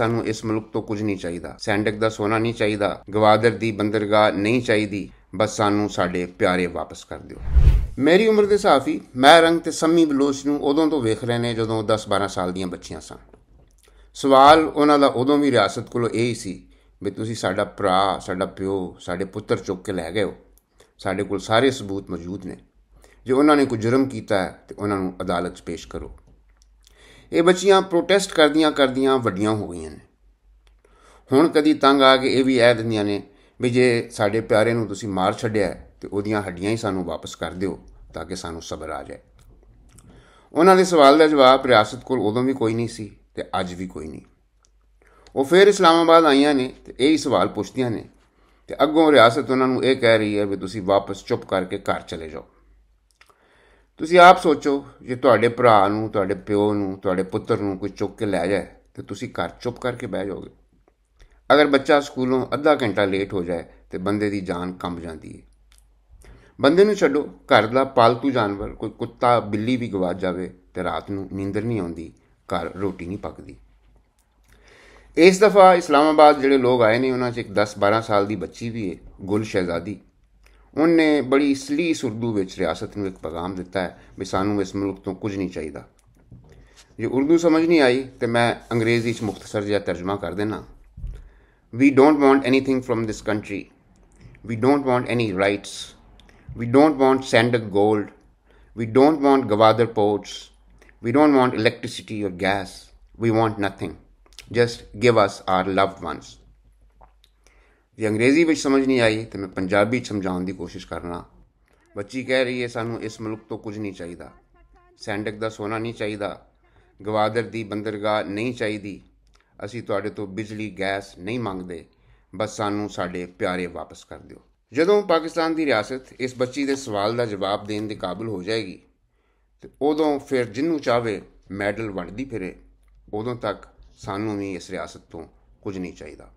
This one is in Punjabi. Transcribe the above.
ਸਾਨੂੰ ਇਸ ਮਲਕ ਤੋਂ ਕੁਝ ਨਹੀਂ ਚਾਹੀਦਾ ਸੈਂਡਕ ਦਾ ਸੋਨਾ ਨਹੀਂ ਚਾਹੀਦਾ ਗਵਾਦਰ ਦੀ ਬੰਦਰਗਾਹ ਨਹੀਂ ਚਾਹੀਦੀ ਬਸ ਸਾਨੂੰ ਸਾਡੇ ਪਿਆਰੇ ਵਾਪਸ ਕਰ ਦਿਓ ਮੇਰੀ ਉਮਰ ਦੇ ਸਾਫੀ ਮੈਂ ਰੰਗ ਤੇ ਸੰਮੀ ਬਲੋਚ ਨੂੰ ਉਦੋਂ ਤੋਂ ਵੇਖ ਰਹੇ ਨੇ ਜਦੋਂ 10-12 ਸਾਲ ਦੀਆਂ ਬੱਚੀਆਂ ਸਨ ਸਵਾਲ ਉਹਨਾਂ ਦਾ ਉਦੋਂ ਵੀ ਰਿਆਸਤ ਕੋਲੋਂ ਇਹ ਹੀ ਸੀ ਵੀ ਤੁਸੀਂ ਸਾਡਾ ਭਰਾ ਸਾਡਾ ਪਿਓ ਸਾਡੇ ਪੁੱਤਰ ਚੁੱਕ ਕੇ ਲੈ ਗਏ ਹੋ ਸਾਡੇ ਕੋਲ ਸਾਰੇ ਸਬੂਤ ਮੌਜੂਦ ਨੇ ਜੇ ਉਹਨਾਂ ਨੇ ਕੋਈ ਜੁਰਮ ਕੀਤਾ ਹੈ ਤੇ ਉਹਨਾਂ ਨੂੰ ਅਦਾਲਤ 'ਚ ਪੇਸ਼ ਕਰੋ ਇਹ ਬੱਚੀਆਂ ਪ੍ਰੋਟੈਸਟ ਕਰਦੀਆਂ ਕਰਦੀਆਂ ਵੱਡੀਆਂ ਹੋ ਗਈਆਂ ਨੇ ਹੁਣ ਕਦੀ ਤੰਗ ਆ ਕੇ ਇਹ ਵੀ ਐ ਦਿੰਦੀਆਂ ਨੇ ਵੀ ਜੇ ਸਾਡੇ ਪਿਆਰੇ ਨੂੰ ਤੁਸੀਂ ਮਾਰ ਛੱਡਿਆ ਤੇ ਉਹਦੀਆਂ ਹੱਡੀਆਂ ਹੀ ਸਾਨੂੰ ਵਾਪਸ ਕਰ ਦਿਓ ਤਾਂ ਕਿ ਸਾਨੂੰ ਸਬਰ ਆ ਜਾਏ ਉਹਨਾਂ ਦੇ ਸਵਾਲ ਦਾ ਜਵਾਬ ਰਿਆਸਤ ਕੋਲ ਉਦੋਂ ਵੀ ਕੋਈ ਨਹੀਂ ਸੀ ਤੇ ਅੱਜ ਵੀ ਕੋਈ ਨਹੀਂ ਉਹ ਫੇਰ ਇਸਲਾਮਾਬਾਦ ਆਈਆਂ ਨੇ ਤੇ ਇਹ ਹੀ ਸਵਾਲ ਪੁੱਛਦੀਆਂ ਨੇ ਤੇ ਅੱਗੋਂ ਰਿਆਸਤ ਉਹਨਾਂ ਨੂੰ ਇਹ ਕਹਿ ਰਹੀ ਹੈ ਵੀ ਤੁਸੀਂ ਵਾਪਸ ਚੁੱਪ ਕਰਕੇ ਘਰ ਚਲੇ ਜਾਓ ਤੁਸੀਂ ਆਪ ਸੋਚੋ ਜੇ ਤੁਹਾਡੇ ਭਰਾ ਨੂੰ ਤੁਹਾਡੇ ਪਿਓ ਨੂੰ ਤੁਹਾਡੇ ਪੁੱਤਰ ਨੂੰ ਕੋਈ ਚੁੱਕ ਕੇ ਲੈ ਜਾਏ ਤੇ ਤੁਸੀਂ ਘਰ ਚੁੱਪ ਕਰਕੇ ਬਹਿ ਜਾਓਗੇ ਅਗਰ ਬੱਚਾ ਸਕੂਲੋਂ ਅੱਧਾ ਘੰਟਾ ਲੇਟ ਹੋ ਜਾਏ ਤੇ ਬੰਦੇ ਦੀ ਜਾਨ ਕੰਬ ਜਾਂਦੀ ਹੈ ਬੰਦੇ ਨੂੰ ਛੱਡੋ ਘਰ ਦਾ ਪਾਲਤੂ ਜਾਨਵਰ ਕੋਈ ਕੁੱਤਾ ਬਿੱਲੀ ਵੀ ਗਵਾਜ ਜਾਵੇ ਤੇ ਰਾਤ ਨੂੰ ਨੀਂਦਰ ਨਹੀਂ ਆਉਂਦੀ ਘਰ ਰੋਟੀ ਨਹੀਂ ਪੱਕਦੀ ਇਸ ਦਫਾ ਇਸਲਾਮਾਬਾਦ ਜਿਹੜੇ ਲੋਕ ਆਏ ਨੇ ਉਹਨਾਂ 'ਚ ਇੱਕ 10-12 ਸਾਲ ਦੀ ਬੱਚੀ ਵੀ ਹੈ ਗੁਲ ਸ਼ਹਿਜ਼ਾਦੀ ਉਹਨੇ ਬੜੀ ਸਲੀਸ ਉਰਦੂ ਵਿੱਚ ਰਿਆਸਤ ਨੂੰ ਇੱਕ ਪੈਗਾਮ ਦਿੱਤਾ ਹੈ ਵੀ ਸਾਨੂੰ ਇਸ ਮੁਲਕ ਤੋਂ ਕੁਝ ਨਹੀਂ ਚਾਹੀਦਾ ਜੇ ਉਰਦੂ ਸਮਝ ਨਹੀਂ ਆਈ ਤੇ ਮੈਂ ਅੰਗਰੇਜ਼ੀ ਵਿੱਚ ਮੁਖਤਸਰ ਜਿਹਾ ਤਰਜਮਾ ਕਰ ਦੇਣਾ we don't want anything from this country we don't want any rights we don't want sand gold we we want Gwadar ports we we want electricity or gas we want want just give us our loved ones ਜੇ ਅੰਗਰੇਜ਼ੀ ਵਿੱਚ ਸਮਝ ਨਹੀਂ ਆਈ ਤੇ ਮੈਂ ਪੰਜਾਬੀ ਸਮਝਾਉਣ ਦੀ ਕੋਸ਼ਿਸ਼ ਕਰਨਾ ਬੱਚੀ ਕਹਿ ਰਹੀ ਹੈ ਸਾਨੂੰ ਇਸ ਮੁਲਕ ਤੋਂ ਕੁਝ ਨਹੀਂ ਚਾਹੀਦਾ ਸੈਂਡਕ ਦਾ ਸੋਨਾ ਨਹੀਂ ਚਾਹੀਦਾ ਗਵਾਦਰ ਦੀ ਬੰਦਰਗਾਹ ਨਹੀਂ ਚਾਹੀਦੀ ਅਸੀਂ ਤੁਹਾਡੇ ਤੋਂ ਬਿਜਲੀ ਗੈਸ ਨਹੀਂ ਮੰਗਦੇ ਬਸ ਸਾਨੂੰ ਸਾਡੇ ਪਿਆਰੇ ਵਾਪਸ ਕਰ ਦਿਓ ਜਦੋਂ ਪਾਕਿਸਤਾਨ ਦੀ ਰਿਆਸਤ ਇਸ ਬੱਚੀ ਦੇ ਸਵਾਲ ਦਾ ਜਵਾਬ ਦੇਣ ਦੇ ਕਾਬਿਲ ਹੋ ਜਾਏਗੀ ਤੇ ਉਦੋਂ ਫਿਰ ਜਿੰਨੂੰ ਚਾਵੇ ਮੈਡਲ ਵੰਡਦੀ ਫਿਰੇ ਉਦੋਂ ਤੱਕ ਸਾਨੂੰ ਵੀ ਇਸ ਰਿਆਸਤ ਤੋਂ ਕੁਝ ਨਹੀਂ ਚਾਹੀਦਾ